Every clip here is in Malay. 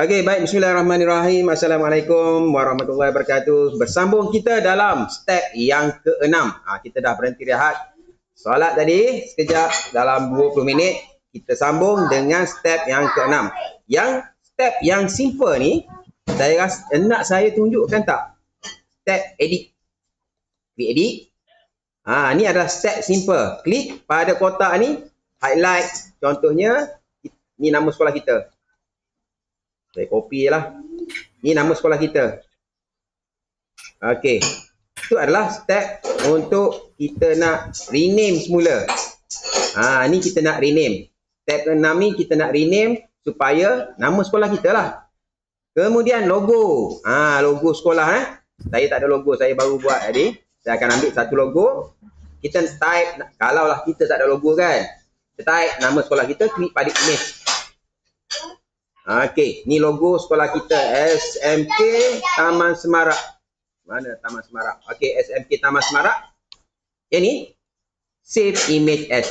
Okey, baik. Bismillahirrahmanirrahim. Assalamualaikum warahmatullahi wabarakatuh. Bersambung kita dalam step yang keenam. Ha, kita dah berhenti rehat. Solat tadi sekejap dalam 20 minit. Kita sambung dengan step yang keenam. Yang step yang simple ni, saya rasa nak saya tunjukkan tak? Step edit. Klik edit. Ha, ni adalah step simple. Klik pada kotak ni. Highlight contohnya. Ni nama sekolah kita. Saya copy je lah. Ni nama sekolah kita. Okay. Itu adalah step untuk kita nak rename semula. Ha, ni kita nak rename. Step ke ni kita nak rename supaya nama sekolah kita lah. Kemudian logo. Ha, logo sekolah eh. Saya tak ada logo. Saya baru buat tadi. Saya akan ambil satu logo. Kita type. Kalau lah kita tak ada logo kan. Kita type nama sekolah kita. Klik pada image. Okey, ni logo sekolah kita SMK Taman Semarak. Mana Taman Semarak? Okey, SMK Taman Semarak. Yang ni Save Image As.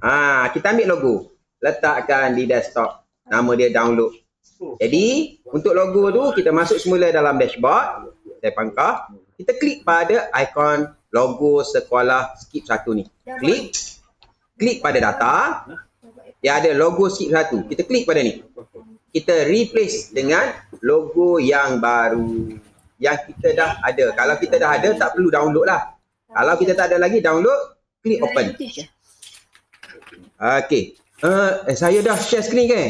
Ah, ha, kita ambil logo, letakkan di desktop. Nama dia download. Jadi, untuk logo tu kita masuk semula dalam dashboard, saya pangkah. Kita klik pada ikon logo sekolah skip satu ni. Klik klik pada data, dia ada logo skip satu. Kita klik pada ni. Kita replace dengan logo yang baru. Yang kita dah ada. Kalau kita dah ada, tak perlu download lah. Kalau kita tak ada lagi, download. Klik open. Okay. Uh, eh, eh, saya dah share screen ke? Kan?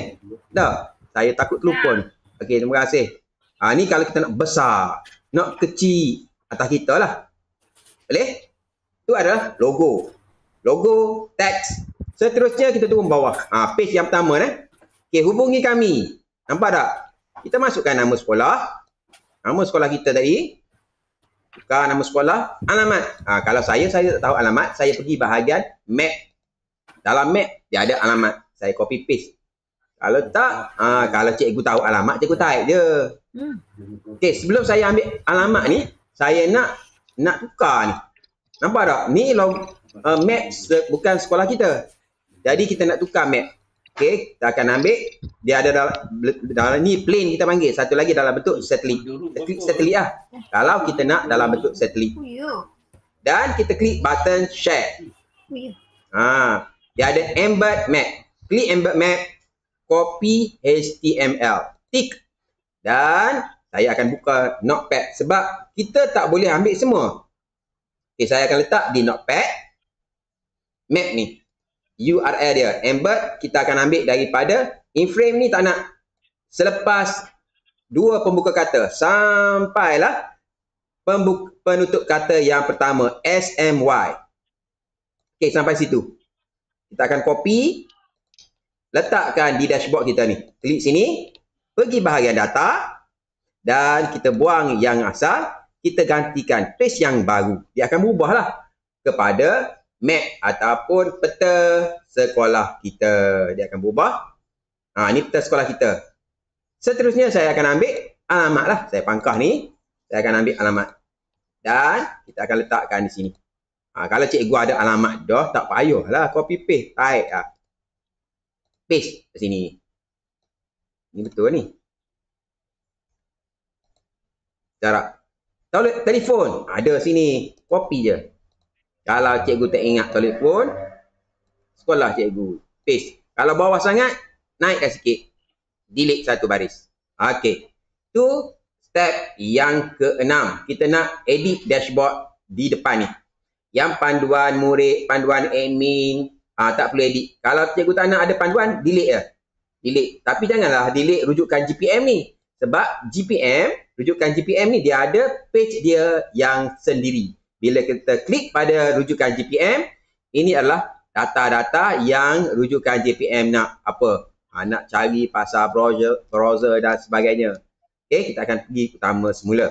Dah. Saya takut telupon. Okay, terima kasih. Ha, ni kalau kita nak besar, nak kecil, atas kita lah. Boleh? Itu adalah logo. Logo, teks, Seterusnya kita turun bawah. Ha, page yang pertama eh. Okey, hubungi kami. Nampak tak? Kita masukkan nama sekolah. Nama sekolah kita tadi. Buka nama sekolah. Alamat. Ha, kalau saya, saya tak tahu alamat. Saya pergi bahagian map. Dalam map, dia ada alamat. Saya copy paste. Kalau tak, ha, kalau cikgu tahu alamat, cikgu type je. Hmm. Okey, sebelum saya ambil alamat ni, saya nak nak tukar ni. Nampak tak? Ni log, uh, map se bukan sekolah kita. Jadi kita nak tukar map. okay? kita akan ambil dia ada dalam, dalam ni plane kita panggil. Satu lagi dalam bentuk satelit. Satelit satelit lah. Kalau kita nak dalam bentuk satelit. Dan kita klik button share. Ha, dia ada embed map. Klik embed map, copy HTML. Tick. Dan saya akan buka notepad sebab kita tak boleh ambil semua. Okey, saya akan letak di notepad map ni. URL dia. Embed kita akan ambil daripada inframe ni tak nak selepas dua pembuka kata sampailah pembuka, penutup kata yang pertama SMY. Okey sampai situ. Kita akan copy letakkan di dashboard kita ni. Klik sini, pergi bahagian data dan kita buang yang asal, kita gantikan page yang baru. Dia akan berubahlah kepada map ataupun peta sekolah kita. Dia akan berubah. Ha, ini peta sekolah kita. Seterusnya saya akan ambil alamat lah. Saya pangkah ni. Saya akan ambil alamat. Dan kita akan letakkan di sini. Ha, kalau cikgu ada alamat dah, tak lah. Copy paste. Type lah. Paste di sini. Ini betul ni. Jarak. Tolong telefon. Ada sini. Copy je. Kalau cikgu tak ingat telefon, sekolah cikgu. Page. Kalau bawah sangat, naikkan sikit. Delete satu baris. Okey. Tu step yang keenam. Kita nak edit dashboard di depan ni. Yang panduan murid, panduan admin, aa, ah, tak perlu edit. Kalau cikgu tak nak ada panduan, delete lah. Delete. Tapi janganlah delete rujukan GPM ni. Sebab GPM, rujukan GPM ni dia ada page dia yang sendiri bila kita klik pada rujukan GPM, ini adalah data-data yang rujukan GPM nak apa? Ha, nak cari pasal browser, browser dan sebagainya. Okey, kita akan pergi utama semula.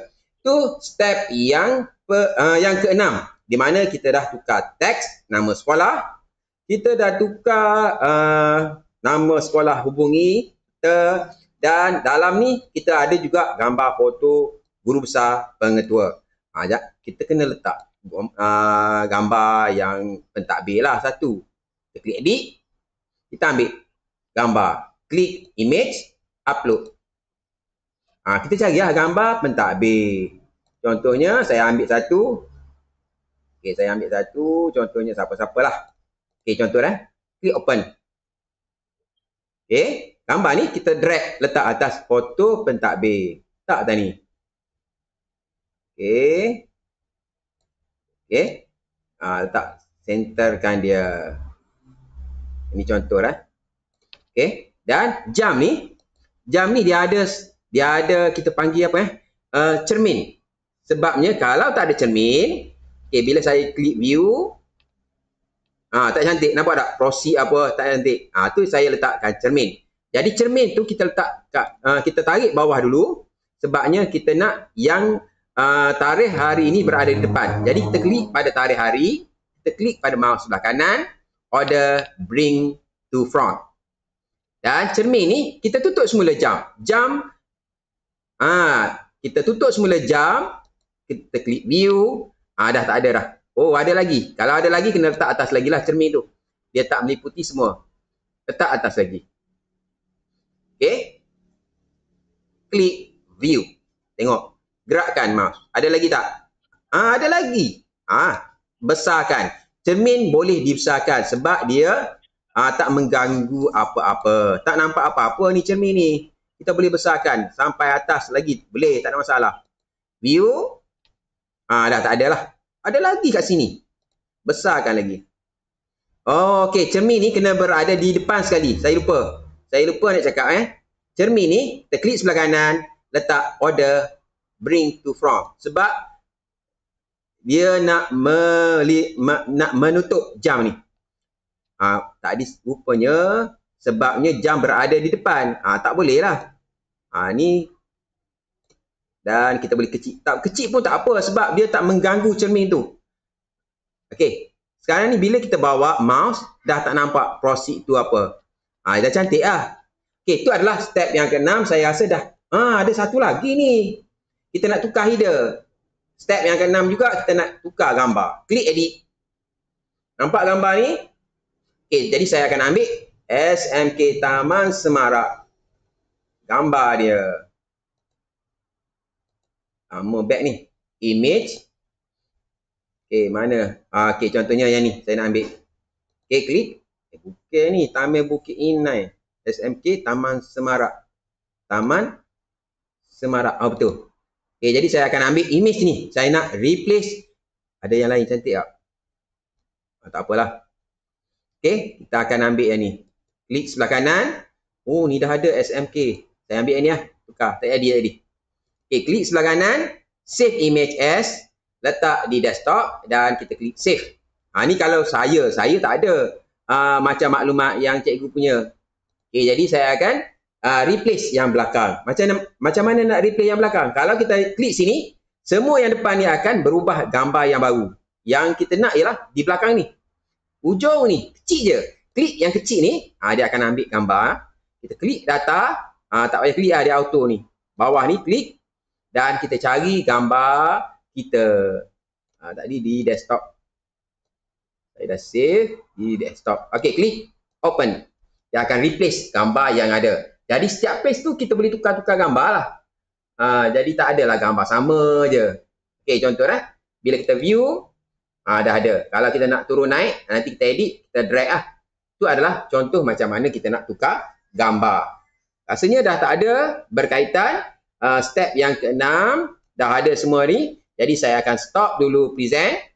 Tu step yang per, uh, eh, yang keenam di mana kita dah tukar teks nama sekolah, kita dah tukar uh, nama sekolah hubungi kita dan dalam ni kita ada juga gambar foto guru besar pengetua ha, kita kena letak uh, gambar yang pentadbir lah satu. Kita klik edit, kita ambil gambar, klik image, upload. Ha, kita cari lah gambar pentadbir. Contohnya saya ambil satu. okay saya ambil satu. Contohnya siapa-siapalah. okay contoh lah Klik open. okay gambar ni kita drag letak atas foto pentadbir. Tak tadi. Okey. Okey. Ah ha, letak centerkan dia. Ini contoh lah. Okey. Dan jam ni jam ni dia ada dia ada kita panggil apa eh? Uh, cermin. Sebabnya kalau tak ada cermin, okey bila saya klik view ha, tak cantik. Nampak tak? Proxy apa tak cantik. Ah ha, tu saya letakkan cermin. Jadi cermin tu kita letak kat uh, kita tarik bawah dulu sebabnya kita nak yang uh, tarikh hari ini berada di depan. Jadi kita klik pada tarikh hari, kita klik pada mouse sebelah kanan, order bring to front. Dan cermin ni kita tutup semula jam. Jam ah uh, kita tutup semula jam, kita klik view, uh, dah tak ada dah. Oh, ada lagi. Kalau ada lagi kena letak atas lagi lah cermin tu. Dia tak meliputi semua. Letak atas lagi. Okay. Klik view. Tengok gerakkan mouse. Ada lagi tak? Ah ha, ada lagi. Ah ha, besarkan. Cermin boleh dibesarkan sebab dia ha, tak mengganggu apa-apa. Tak nampak apa-apa ni cermin ni. Kita boleh besarkan sampai atas lagi boleh tak ada masalah. View Ah ha, dah tak ada lah. Ada lagi kat sini. Besarkan lagi. Oh, okey, cermin ni kena berada di depan sekali. Saya lupa. Saya lupa nak cakap eh. Cermin ni, kita klik sebelah kanan, letak order, bring to from sebab dia nak meli, ma, nak menutup jam ni. Ha, tadi rupanya sebabnya jam berada di depan. Ha, tak boleh lah. Ha, ni dan kita boleh kecil. Tak kecil pun tak apa sebab dia tak mengganggu cermin tu. Okey. Sekarang ni bila kita bawa mouse dah tak nampak proceed tu apa. Ha, dah cantik lah. Okey, itu adalah step yang keenam. Saya rasa dah. Ha, ada satu lagi ni kita nak tukar header. Step yang ke-6 juga kita nak tukar gambar. Klik edit. Nampak gambar ni? Okey, eh, jadi saya akan ambil SMK Taman Semarak. Gambar dia. Nama beg ni. Image. Okey, eh, mana? Ah, okey, contohnya yang ni saya nak ambil. Okey, klik. Eh, Bukit ni, Taman Bukit Inai. SMK Taman Semarak. Taman Semarak. Oh, betul. Okay, eh, jadi saya akan ambil image ni. Saya nak replace. Ada yang lain cantik tak? Ah, tak apalah. Okey, kita akan ambil yang ni. Klik sebelah kanan. Oh, ni dah ada SMK. Saya ambil yang ni lah. Tukar. Tak edit tadi. Okey, klik sebelah kanan. Save image as. Letak di desktop. Dan kita klik save. Ha, ni kalau saya. Saya tak ada uh, macam maklumat yang cikgu punya. Okay, jadi saya akan uh, replace yang belakang. Macam macam mana nak replace yang belakang? Kalau kita klik sini, semua yang depan ni akan berubah gambar yang baru. Yang kita nak ialah di belakang ni. Ujung ni, kecil je. Klik yang kecil ni, ha, dia akan ambil gambar. Kita klik data, ha, tak payah klik lah, dia auto ni. Bawah ni klik dan kita cari gambar kita. Ha, tadi di desktop. Saya dah save di desktop. Okay, klik open. Dia akan replace gambar yang ada. Jadi setiap page tu kita boleh tukar-tukar gambar lah. Ha, jadi tak adalah gambar sama je. Okay contoh lah. Bila kita view, ha, dah ada. Kalau kita nak turun naik, nanti kita edit, kita drag lah. Itu adalah contoh macam mana kita nak tukar gambar. Rasanya dah tak ada berkaitan uh, step yang keenam. Dah ada semua ni. Jadi saya akan stop dulu present.